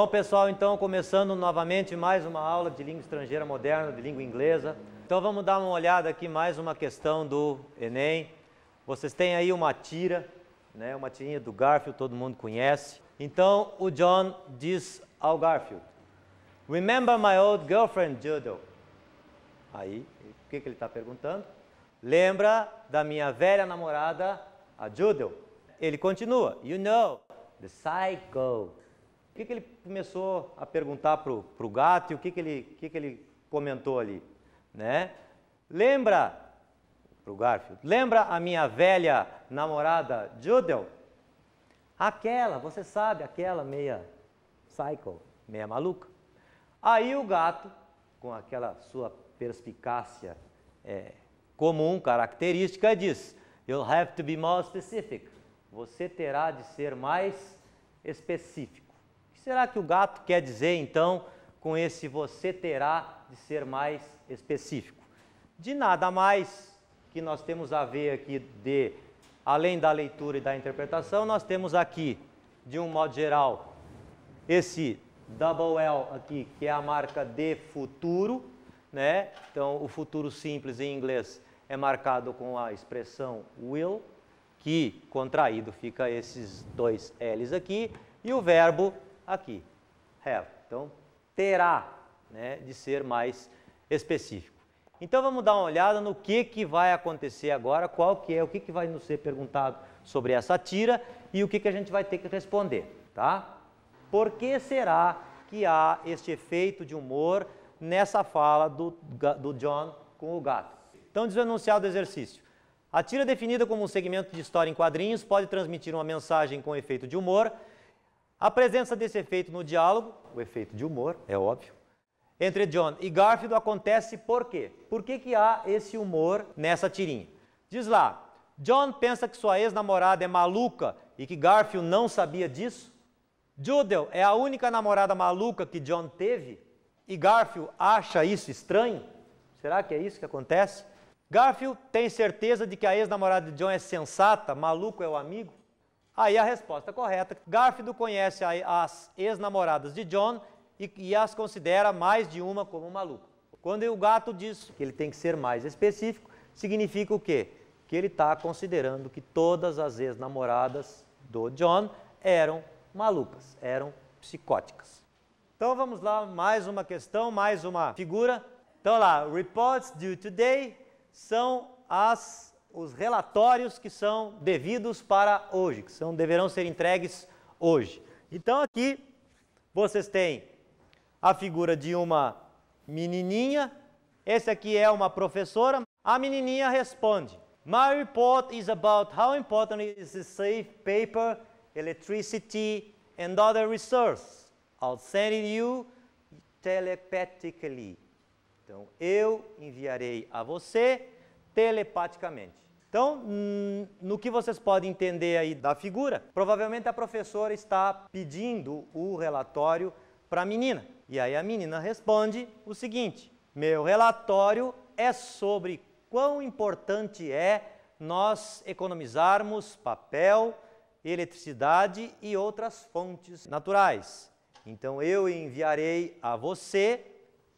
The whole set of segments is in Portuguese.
Bom, pessoal, então começando novamente mais uma aula de língua estrangeira moderna, de língua inglesa. Então vamos dar uma olhada aqui mais uma questão do Enem. Vocês têm aí uma tira, né, uma tirinha do Garfield, todo mundo conhece. Então o John diz ao Garfield: Remember my old girlfriend, Judo. Aí, o que, que ele está perguntando? Lembra da minha velha namorada, a Judo. Ele continua: You know, the psycho que, que ele começou a perguntar para o gato e o que, que, ele, que, que ele comentou ali? Né? Lembra, para o Garfield, lembra a minha velha namorada Judel? Aquela, você sabe, aquela meia psycho, meia maluca. Aí o gato, com aquela sua perspicácia é, comum, característica, diz: You'll have to be more specific. Você terá de ser mais específico que será que o gato quer dizer, então, com esse você terá de ser mais específico? De nada mais que nós temos a ver aqui de, além da leitura e da interpretação, nós temos aqui, de um modo geral, esse double L aqui, que é a marca de futuro, né? Então, o futuro simples em inglês é marcado com a expressão will, que contraído fica esses dois L's aqui, e o verbo aqui, have. Então, terá né, de ser mais específico. Então vamos dar uma olhada no que, que vai acontecer agora, qual que é, o que, que vai nos ser perguntado sobre essa tira e o que, que a gente vai ter que responder, tá? Por que será que há este efeito de humor nessa fala do, do John com o gato? Então diz o enunciado do exercício. A tira definida como um segmento de história em quadrinhos pode transmitir uma mensagem com efeito de humor a presença desse efeito no diálogo, o efeito de humor, é óbvio, entre John e Garfield acontece por quê? Por que, que há esse humor nessa tirinha? Diz lá, John pensa que sua ex-namorada é maluca e que Garfield não sabia disso. Judel é a única namorada maluca que John teve e Garfield acha isso estranho? Será que é isso que acontece? Garfield tem certeza de que a ex-namorada de John é sensata, maluco é o amigo? Aí a resposta correta. Garfield conhece as ex-namoradas de John e, e as considera mais de uma como maluca. Quando o gato diz que ele tem que ser mais específico, significa o quê? Que ele está considerando que todas as ex-namoradas do John eram malucas, eram psicóticas. Então vamos lá, mais uma questão, mais uma figura. Então lá, reports due today são as os relatórios que são devidos para hoje, que são, deverão ser entregues hoje. Então aqui vocês têm a figura de uma menininha, esse aqui é uma professora, a menininha responde: My report is about how important is safe paper, electricity and other resources. I'll send it you telepathically. Então eu enviarei a você telepaticamente. Então, hum, no que vocês podem entender aí da figura, provavelmente a professora está pedindo o relatório para a menina. E aí a menina responde o seguinte: Meu relatório é sobre quão importante é nós economizarmos papel, eletricidade e outras fontes naturais. Então eu enviarei a você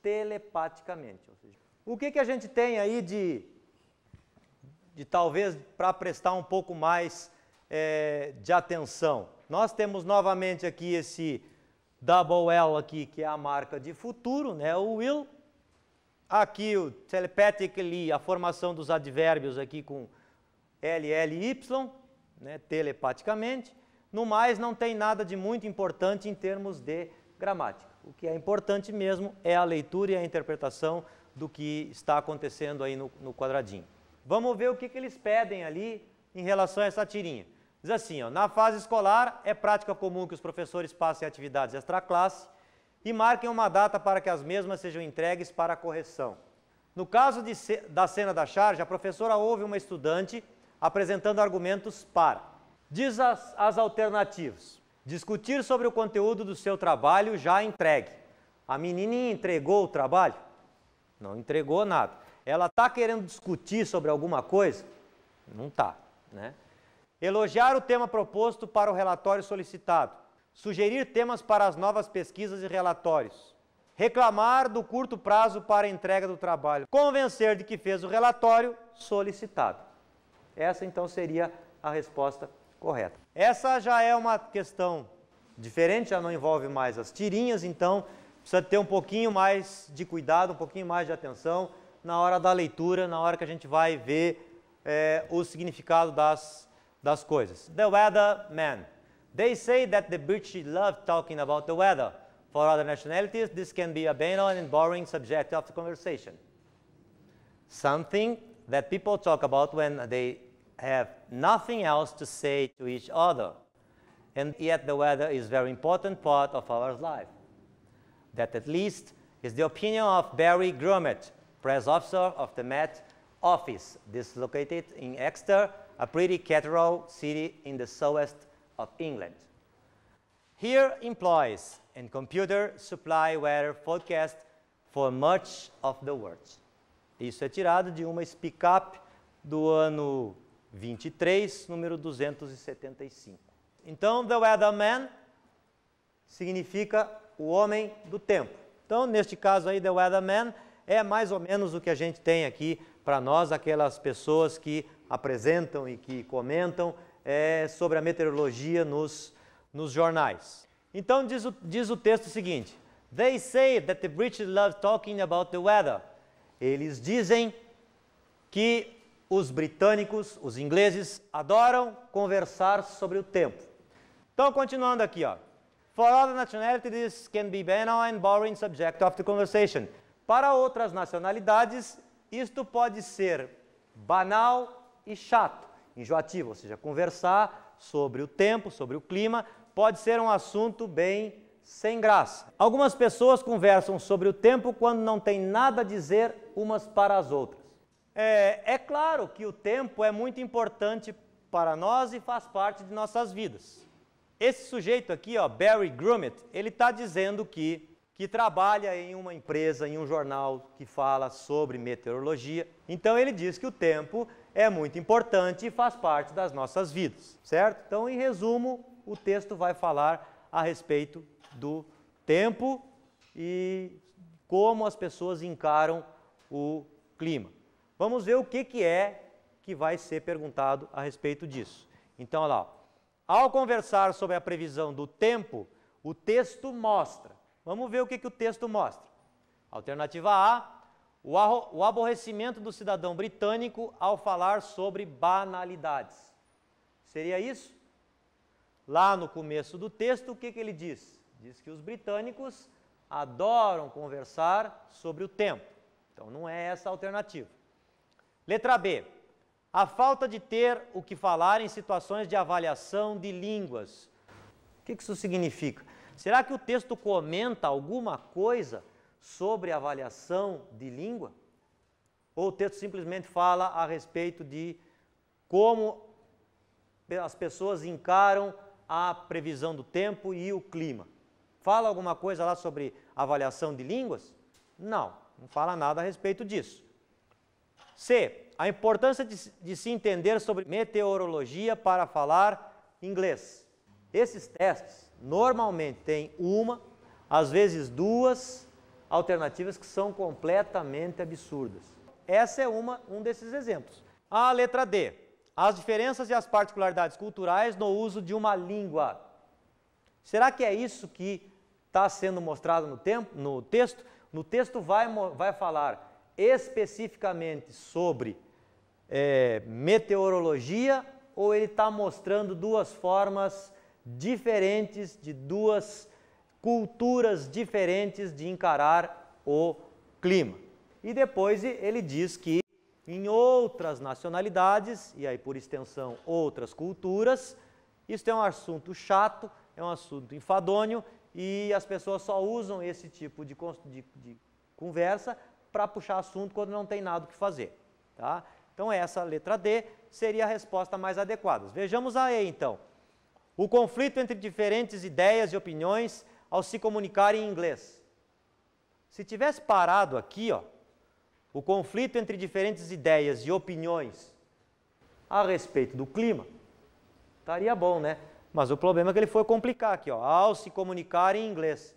telepaticamente. o que, que a gente tem aí de de talvez para prestar um pouco mais é, de atenção. Nós temos novamente aqui esse double L aqui, que é a marca de futuro, né? o will. Aqui o telepathically, a formação dos advérbios aqui com l y, né? telepaticamente. No mais, não tem nada de muito importante em termos de gramática. O que é importante mesmo é a leitura e a interpretação do que está acontecendo aí no, no quadradinho. Vamos ver o que, que eles pedem ali em relação a essa tirinha. Diz assim, ó, na fase escolar é prática comum que os professores passem atividades extra-classe e marquem uma data para que as mesmas sejam entregues para correção. No caso de, da cena da charge, a professora ouve uma estudante apresentando argumentos para. Diz as, as alternativas. Discutir sobre o conteúdo do seu trabalho já entregue. A menininha entregou o trabalho? Não entregou nada ela está querendo discutir sobre alguma coisa? Não está. Né? Elogiar o tema proposto para o relatório solicitado. Sugerir temas para as novas pesquisas e relatórios. Reclamar do curto prazo para a entrega do trabalho. Convencer de que fez o relatório solicitado. Essa então seria a resposta correta. Essa já é uma questão diferente, já não envolve mais as tirinhas, então precisa ter um pouquinho mais de cuidado, um pouquinho mais de atenção na hora da leitura, na hora que a gente vai ver é, o significado das, das coisas. The weather man. They say that the British love talking about the weather. For other nationalities, this can be a banal and boring subject of the conversation. Something that people talk about when they have nothing else to say to each other. And yet the weather is a very important part of our life. That at least is the opinion of Barry Grummet press officer of the Met office. This is located in Exeter, a pretty cathedral city in the southwest of England. Here, employees and computer supply weather forecast for much of the world. Isso é tirado de uma speak up do ano 23, número 275. Então, the weatherman significa o homem do tempo. Então, neste caso aí, the weatherman é mais ou menos o que a gente tem aqui para nós, aquelas pessoas que apresentam e que comentam é, sobre a meteorologia nos, nos jornais. Então diz o, diz o texto seguinte: They say that the British love talking about the weather. Eles dizem que os britânicos, os ingleses, adoram conversar sobre o tempo. Então, continuando aqui, ó. For other nationalities, can be banal and boring subject of the conversation. Para outras nacionalidades, isto pode ser banal e chato, enjoativo, ou seja, conversar sobre o tempo, sobre o clima, pode ser um assunto bem sem graça. Algumas pessoas conversam sobre o tempo quando não tem nada a dizer umas para as outras. É, é, claro que o tempo é muito importante para nós e faz parte de nossas vidas. Esse sujeito aqui, ó, Barry Grummet, ele está dizendo que que trabalha em uma empresa, em um jornal que fala sobre meteorologia. Então ele diz que o tempo é muito importante e faz parte das nossas vidas, certo? Então, em resumo, o texto vai falar a respeito do tempo e como as pessoas encaram o clima. Vamos ver o que, que é que vai ser perguntado a respeito disso. Então, olha lá, ao conversar sobre a previsão do tempo, o texto mostra Vamos ver o que, que o texto mostra. Alternativa A: o, o aborrecimento do cidadão britânico ao falar sobre banalidades. Seria isso? Lá no começo do texto, o que, que ele diz? Diz que os britânicos adoram conversar sobre o tempo. Então não é essa a alternativa. Letra B. A falta de ter o que falar em situações de avaliação de línguas. O que isso significa? Será que o texto comenta alguma coisa sobre avaliação de língua? Ou o texto simplesmente fala a respeito de como as pessoas encaram a previsão do tempo e o clima? Fala alguma coisa lá sobre avaliação de línguas? Não, não fala nada a respeito disso. C. A importância de, de, se entender sobre meteorologia para falar inglês. Esses testes normalmente tem uma, às vezes duas alternativas que são completamente absurdas. Essa é uma, um desses exemplos. A letra D. As diferenças e as particularidades culturais no uso de uma língua. Será que é isso que está sendo mostrado no, tempo, no texto? No texto vai, vai falar especificamente sobre é, meteorologia ou ele está mostrando duas formas diferentes, de duas culturas diferentes de encarar o clima. E depois ele diz que em outras nacionalidades, e aí por extensão outras culturas, isso é um assunto chato, é um assunto enfadonho e as pessoas só usam esse tipo de, de, de conversa para puxar assunto quando não tem nada o que fazer. Tá? Então essa letra D seria a resposta mais adequada. Vejamos a E então. O conflito entre diferentes ideias e opiniões ao se comunicar em inglês. Se tivesse parado aqui, ó, o conflito entre diferentes ideias e opiniões a respeito do clima, estaria bom, né? Mas o problema é que ele foi complicar aqui, ó, ao se comunicar em inglês.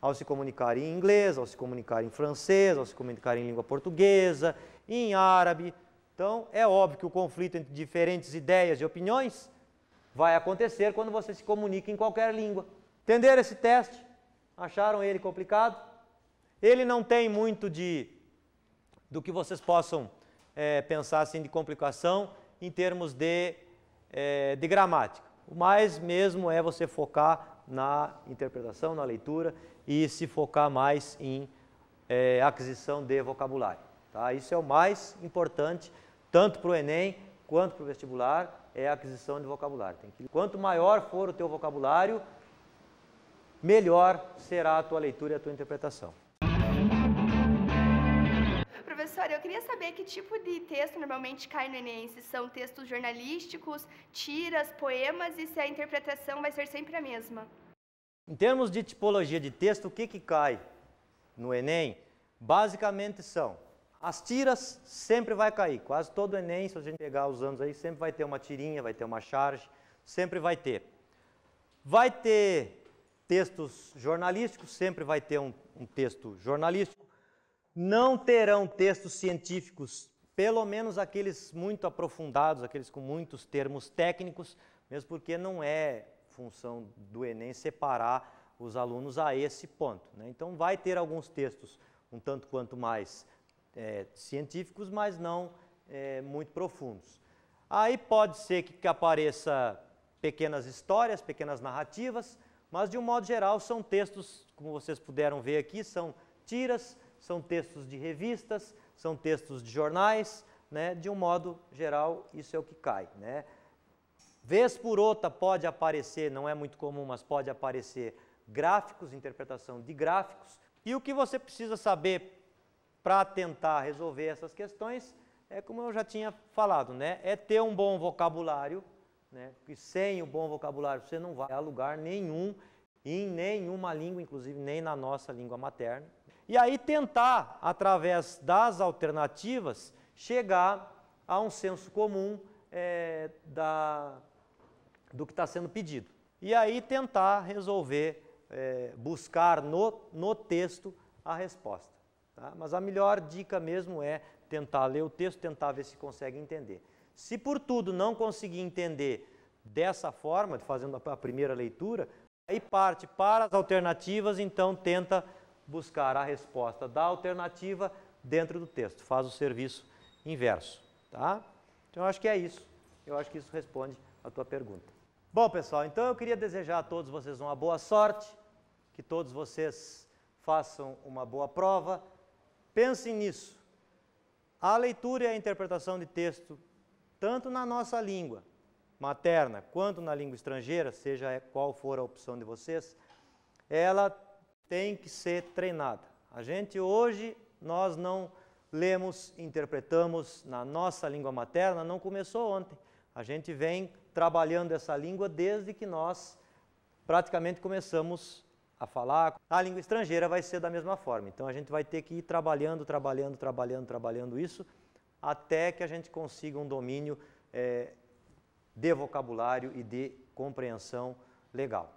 Ao se comunicar em inglês, ao se comunicar em francês, ao se comunicar em língua portuguesa, em árabe. Então, é óbvio que o conflito entre diferentes ideias e opiniões vai acontecer quando você se comunica em qualquer língua. Entenderam esse teste? Acharam ele complicado? Ele não tem muito de do que vocês possam é, pensar assim de complicação em termos de, é, de gramática. O mais mesmo é você focar na interpretação, na leitura e se focar mais em é, aquisição de vocabulário. Tá? Isso é o mais importante, tanto para o Enem quanto para o vestibular, é a aquisição de vocabulário. Que... Quanto maior for o teu vocabulário, melhor será a tua leitura e a tua interpretação. Professora, eu queria saber que tipo de texto normalmente cai no Enem. Se são textos jornalísticos, tiras, poemas e se a interpretação vai ser sempre a mesma. Em termos de tipologia de texto, o que, que cai no Enem? Basicamente são as tiras sempre vai cair, quase todo Enem, se a gente pegar os anos aí, sempre vai ter uma tirinha, vai ter uma charge, sempre vai ter. Vai ter textos jornalísticos, sempre vai ter um, um texto jornalístico. Não terão textos científicos, pelo menos aqueles muito aprofundados, aqueles com muitos termos técnicos, mesmo porque não é função do Enem separar os alunos a esse ponto. Né? Então vai ter alguns textos um tanto quanto mais é, científicos, mas não é, muito profundos. Aí pode ser que, que apareça pequenas histórias, pequenas narrativas, mas de um modo geral são textos, como vocês puderam ver aqui, são tiras, são textos de revistas, são textos de jornais, né? de um modo geral isso é o que cai. Né? Vez por outra pode aparecer, não é muito comum, mas pode aparecer gráficos, interpretação de gráficos. E o que você precisa saber para tentar resolver essas questões é como eu já tinha falado, né? É ter um bom vocabulário, né? Porque sem o bom vocabulário você não vai a lugar nenhum em nenhuma língua, inclusive nem na nossa língua materna. E aí tentar através das alternativas chegar a um senso comum é, da do que está sendo pedido. E aí tentar resolver, é, buscar no, no texto a resposta. Tá? Mas a melhor dica mesmo é tentar ler o texto, tentar ver se consegue entender. Se por tudo não conseguir entender dessa forma, fazendo a primeira leitura, aí parte para as alternativas, então tenta buscar a resposta da alternativa dentro do texto, faz o serviço inverso, tá? Então eu acho que é isso. Eu acho que isso responde a tua pergunta. Bom, pessoal, então eu queria desejar a todos vocês uma boa sorte, que todos vocês façam uma boa prova, Pensem nisso. A leitura e a interpretação de texto, tanto na nossa língua materna quanto na língua estrangeira, seja qual for a opção de vocês, ela tem que ser treinada. A gente hoje nós não lemos, interpretamos na nossa língua materna, não começou ontem. A gente vem trabalhando essa língua desde que nós praticamente começamos a falar. A língua estrangeira vai ser da mesma forma. Então a gente vai ter que ir trabalhando, trabalhando, trabalhando, trabalhando isso até que a gente consiga um domínio é, de vocabulário e de compreensão legal.